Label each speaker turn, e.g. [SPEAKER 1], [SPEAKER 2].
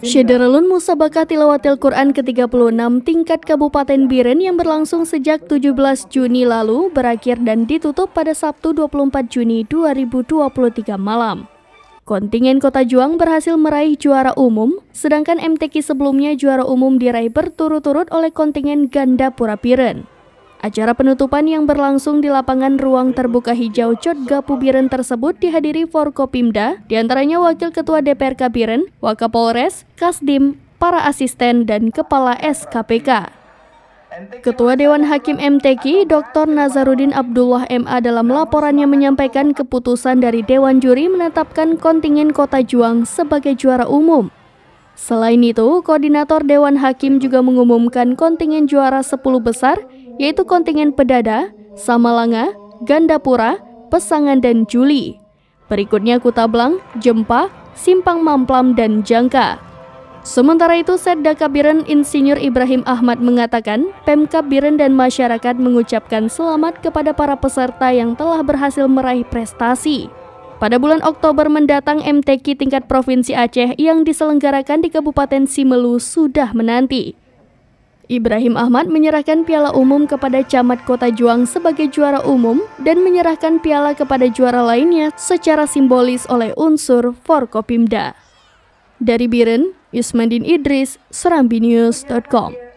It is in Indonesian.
[SPEAKER 1] Syederalun Musabakah Tilawatil Quran ke-36 tingkat Kabupaten Biren yang berlangsung sejak 17 Juni lalu berakhir dan ditutup pada Sabtu 24 Juni 2023 malam. Kontingen Kota Juang berhasil meraih juara umum, sedangkan MTQ sebelumnya juara umum diraih berturut-turut oleh kontingen ganda Pura Biren. Acara penutupan yang berlangsung di lapangan ruang terbuka hijau Cotga Pubiren tersebut dihadiri Forkopimda, diantaranya Wakil Ketua DPR Kabiren, Wakapolres, Kasdim, para asisten, dan Kepala SKPK. Ketua Dewan Hakim MTQ, Dr. Nazarudin Abdullah MA dalam laporannya menyampaikan keputusan dari Dewan Juri menetapkan kontingen Kota Juang sebagai juara umum. Selain itu, Koordinator Dewan Hakim juga mengumumkan kontingen juara 10 besar yaitu kontingen Pedada, Samalanga, Gandapura, Pesangan dan Juli. Berikutnya kuta Kutablang, Jempa, Simpang Mamplam dan Jangka. Sementara itu, Setda Kabiren Insinyur Ibrahim Ahmad mengatakan, Pemkab Biren dan masyarakat mengucapkan selamat kepada para peserta yang telah berhasil meraih prestasi. Pada bulan Oktober mendatang, MTQ tingkat Provinsi Aceh yang diselenggarakan di Kabupaten Simelu sudah menanti. Ibrahim Ahmad menyerahkan piala umum kepada camat Kota Juang sebagai juara umum dan menyerahkan piala kepada juara lainnya secara simbolis oleh unsur Forkopimda. Dari Biren, Yusmandin Idris, serambinius.com.